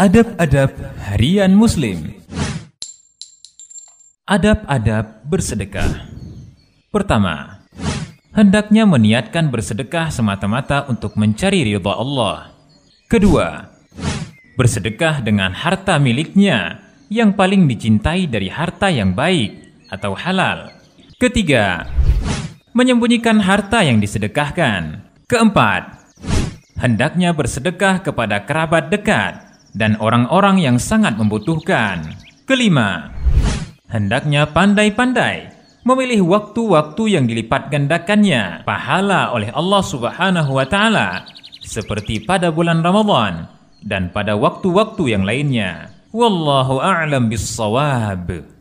Adab-adab harian Muslim, adab-adab bersedekah. Pertama, hendaknya meniatkan bersedekah semata-mata untuk mencari ridha Allah. Kedua, bersedekah dengan harta miliknya yang paling dicintai dari harta yang baik atau halal. Ketiga, menyembunyikan harta yang disedekahkan. Keempat, hendaknya bersedekah kepada kerabat dekat dan orang-orang yang sangat membutuhkan. Kelima, hendaknya pandai-pandai memilih waktu-waktu yang dilipat gandakannya pahala oleh Allah Subhanahu wa taala seperti pada bulan Ramadan dan pada waktu-waktu yang lainnya. Wallahu a'lam bissawab.